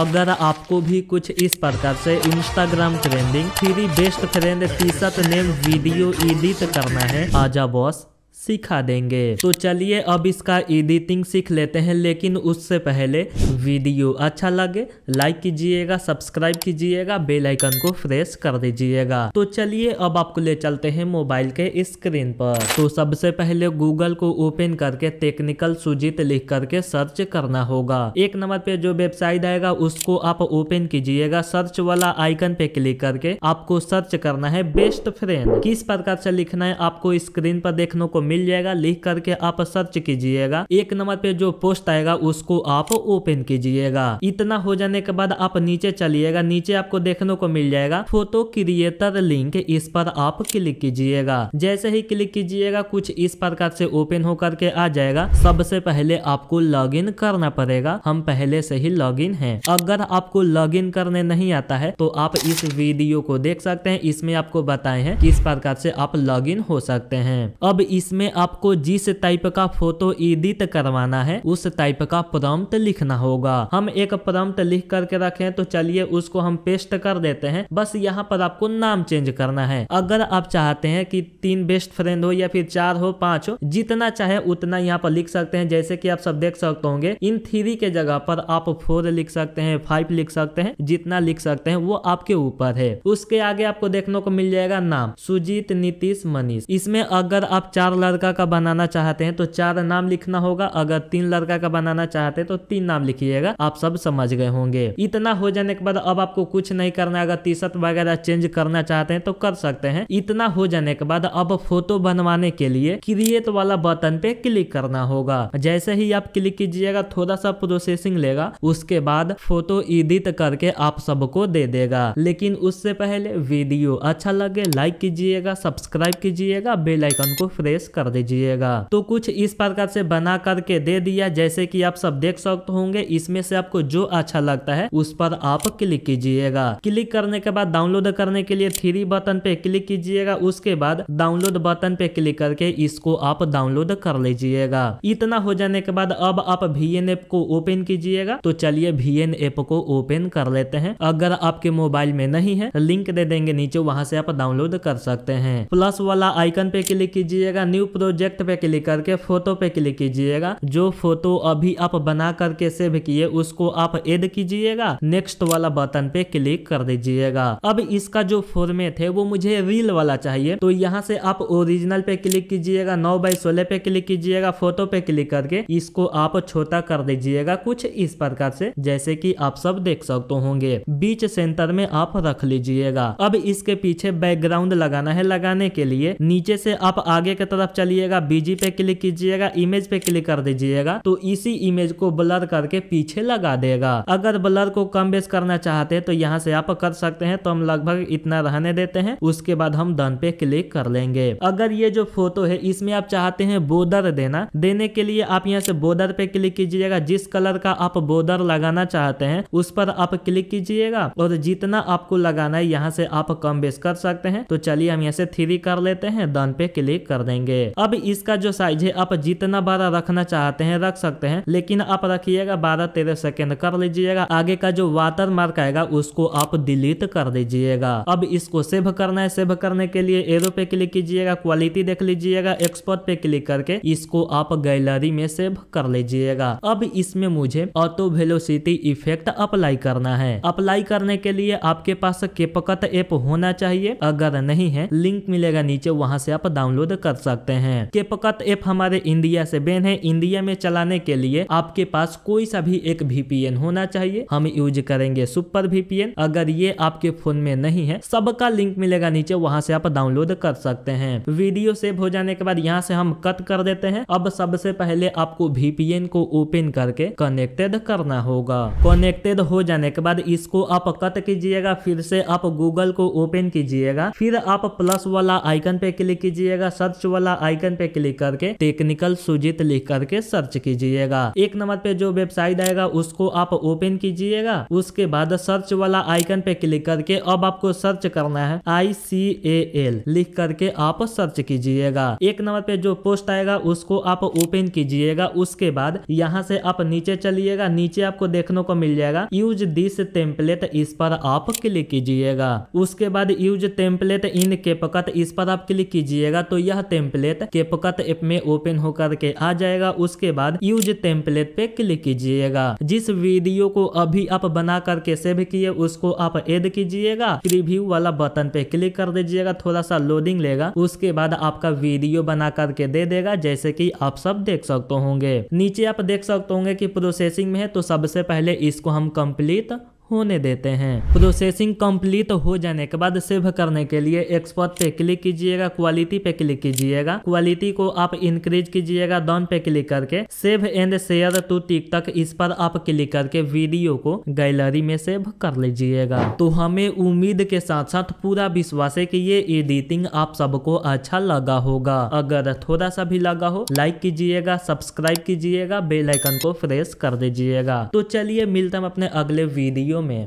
अगर आपको भी कुछ इस प्रकार से Instagram trending three best friend short name video edit करना है आजा बॉस सिखा देंगे तो चलिए अब इसका एडिटिंग सीख लेते हैं लेकिन उससे पहले वीडियो अच्छा लगे लाइक कीजिएगा सब्सक्राइब कीजिएगा बेल आइकन को प्रेस कर दीजिएगा तो चलिए अब आपको ले चलते हैं मोबाइल के स्क्रीन पर तो सबसे पहले गूगल को ओपन करके टेक्निकल सुजीत लिख करके सर्च करना होगा एक नंबर पे जो वेबसाइट आएगा उसको आप ओपन कीजिएगा सर्च वाला आइकन पे क्लिक करके आपको सर्च करना है बेस्ट फ्रेंड किस प्रकार से लिखना है आपको स्क्रीन पर देखने को मिल जाएगा लिख करके आप सर्च कीजिएगा एक नंबर पे जो पोस्ट आएगा उसको आप ओपन कीजिए कीजिएगा इतना हो जाने के बाद आप नीचे चलिएगा नीचे आपको देखने को मिल जाएगा फोटो क्रिएटर लिंक इस पर आप क्लिक कीजिएगा जैसे ही क्लिक कीजिएगा कुछ इस प्रकार से ओपन होकर के आ जाएगा सबसे पहले आपको लॉगिन करना पड़ेगा हम पहले से ही लॉगिन है अगर आपको लॉगिन करने नहीं आता है तो आप इस वीडियो को देख सकते हैं इसमें आपको बताए हैं किस प्रकार से आप लॉगिन हो सकते हैं अब इसमें आपको जिस टाइप का फोटो एडिट करवाना है उस टाइप का प्रॉम्प्ट लिखना होगा होगा हम एक प्रॉम्प्ट लिख करके रखें तो चलिए उसको हम पेस्ट कर देते हैं बस यहाँ पर आपको नाम चेंज करना है अगर आप चाहते हैं कि तीन बेस्ट फ्रेंड हो या फिर चार हो पांच हो जितना चाहे उतना यहाँ पर लिख सकते हैं जैसे कि आप सब देख सकते होंगे इन थ्री के जगह पर आप फोर लिख सकते हैं फाइव लिख सकते हैं जितना लिख सकते हैं वो आपके ऊपर है उसके आगे आपको देखने को मिल जाएगा नाम सुजीत नीतीश मनीष इसमें अगर आप चार लड़का का बनाना चाहते हैं तो चार नाम लिखना होगा अगर तीन लड़का का बनाना चाहते हैं तो तीन नाम लिखिए करिएगा आप सब समझ गए होंगे इतना हो जाने के बाद अब आपको कुछ नहीं करना अगर टी शर्ट वगैरह चेंज करना चाहते हैं तो कर सकते हैं इतना हो जाने के बाद अब फोटो बनवाने के लिए क्रिएट वाला बटन पे क्लिक करना होगा जैसे ही आप क्लिक कीजिएगा थोड़ा सा प्रोसेसिंग लेगा उसके बाद फोटो एडिट करके आप सबको दे देगा लेकिन उससे पहले वीडियो अच्छा लगे लाइक कीजिएगा सब्सक्राइब कीजिएगा बेल आइकन को प्रेस कर दीजिएगा तो कुछ इस प्रकार से बना करके दे दिया जैसे कि आप सब देख सकते होंगे इस इसमें से आपको जो अच्छा लगता है उस पर आप क्लिक कीजिएगा क्लिक करने के बाद डाउनलोड करने के लिए थ्री बटन पे क्लिक कीजिएगा उसके बाद डाउनलोड बटन पे क्लिक करके इसको आप डाउनलोड कर लीजिएगा इतना हो जाने के बाद अब आप वी को ओपन कीजिएगा तो चलिए वी ऐप को ओपन कर लेते हैं अगर आपके मोबाइल में नहीं है लिंक दे देंगे नीचे वहां से आप डाउनलोड कर सकते हैं प्लस वाला आइकन पे क्लिक कीजिएगा न्यू प्रोजेक्ट पे क्लिक करके फोटो पे क्लिक कीजिएगा जो फोटो अभी आप बना करके सेव की है उसको आप एड कीजिएगा नेक्स्ट वाला बटन पे क्लिक कर दीजिएगा अब इसका जो फॉर्मेट है वो मुझे रील वाला चाहिए तो यहाँ से आप ओरिजिनल पे क्लिक कीजिएगा नौ बाई सोलह पे क्लिक कीजिएगा फोटो पे क्लिक करके इसको आप छोटा कर दीजिएगा कुछ इस प्रकार से जैसे कि आप सब देख सकते होंगे बीच सेंटर में आप रख लीजिएगा अब इसके पीछे बैकग्राउंड लगाना है लगाने के लिए नीचे से आप आगे की तरफ चलिएगा बीजी पे क्लिक कीजिएगा इमेज पे क्लिक कर दीजिएगा तो इसी इमेज को ब्लर करके पीछे लगा देगा अगर ब्लर को कम बेस करना चाहते हैं तो यहाँ से आप कर सकते हैं तो हम लगभग इतना रहने देते हैं उसके बाद हम डन पे क्लिक कर लेंगे अगर ये जो फोटो है इसमें आप चाहते हैं बोर्डर देना देने के लिए आप यहाँ से बोर्डर पे क्लिक कीजिएगा जिस कलर का आप बोर्डर लगाना चाहते हैं उस पर आप क्लिक कीजिएगा और जितना आपको लगाना है यहाँ से आप कम बेस कर सकते हैं तो चलिए हम यहाँ से थ्री कर लेते हैं डन पे क्लिक कर देंगे अब इसका जो साइज है आप जितना बड़ा रखना चाहते हैं रख सकते हैं लेकिन आप रखिएगा बारह बारह तेरह सेकेंड कर लीजिएगा आगे का जो वाटर मार्क आएगा उसको आप डिलीट कर दीजिएगा अब इसको सेव करना है सेव करने के लिए एरो पे क्लिक कीजिएगा क्वालिटी देख लीजिएगा एक्सपोर्ट पे क्लिक करके इसको आप गैलरी में सेव कर लीजिएगा अब इसमें मुझे ऑटो वेलोसिटी इफेक्ट अप्लाई करना है अप्लाई करने के लिए आपके पास केपकत ऐप होना चाहिए अगर नहीं है लिंक मिलेगा नीचे वहां से आप डाउनलोड कर सकते हैं केपकत ऐप हमारे इंडिया से बेन है इंडिया में चलाने के लिए आपके पास कोई सा भी एक वीपीएन होना चाहिए हम यूज करेंगे सुपर वीपीएन अगर ये आपके फोन में नहीं है सबका लिंक मिलेगा नीचे वहां से आप डाउनलोड कर सकते हैं वीडियो सेव हो जाने के बाद यहाँ से हम कट कर देते हैं अब सबसे पहले आपको वीपीएन को ओपन करके कनेक्टेड करना होगा कनेक्टेड हो जाने के बाद इसको आप कट कीजिएगा फिर से आप गूगल को ओपन कीजिएगा फिर आप प्लस वाला आइकन पे क्लिक कीजिएगा सर्च वाला आइकन पे क्लिक करके टेक्निकल सुजित लिख करके सर्च कीजिएगा एक नंबर पे जो वेबसाइट जाएगा उसको आप ओपन कीजिएगा उसके बाद सर्च वाला आइकन पे क्लिक करके अब आपको सर्च करना है आई सी ए एल लिख करके आप सर्च कीजिएगा एक नंबर पे जो पोस्ट आएगा उसको आप ओपन कीजिएगा उसके बाद यहाँ से आप नीचे चलिएगा नीचे आपको देखने को मिल जाएगा यूज दिस टेम्पलेट इस पर आप क्लिक कीजिएगा उसके बाद यूज टेम्पलेट इन केपकत इस पर आप क्लिक कीजिएगा तो यह टेम्पलेट केपकत एप में ओपन होकर के आ जाएगा उसके बाद यूज टेम्पलेट पे क्लिक कीजिएगा कीजिएगा जिस वीडियो को अभी आप बना करके सेव किए उसको आप एड कीजिएगा प्रीव्यू वाला बटन पे क्लिक कर दीजिएगा थोड़ा सा लोडिंग लेगा उसके बाद आपका वीडियो बना करके दे देगा जैसे कि आप सब देख सकते होंगे नीचे आप देख सकते होंगे कि प्रोसेसिंग में है तो सबसे पहले इसको हम कंप्लीट होने देते हैं प्रोसेसिंग कंप्लीट हो जाने के बाद सेव करने के लिए एक्सपोर्ट पे क्लिक कीजिएगा क्वालिटी पे क्लिक कीजिएगा क्वालिटी को आप इंक्रीज कीजिएगा डॉन पे क्लिक करके save and share to TikTok इस पर आप क्लिक करके वीडियो को गैलरी में सेव कर लीजिएगा तो हमें उम्मीद के साथ साथ पूरा विश्वास है की ये एडिटिंग आप सबको अच्छा लगा होगा अगर थोड़ा सा भी लगा हो लाइक कीजिएगा सब्सक्राइब कीजिएगा बेलाइकन को प्रेस कर दीजिएगा तो चलिए मिलते हम अपने अगले वीडियो वीडियो में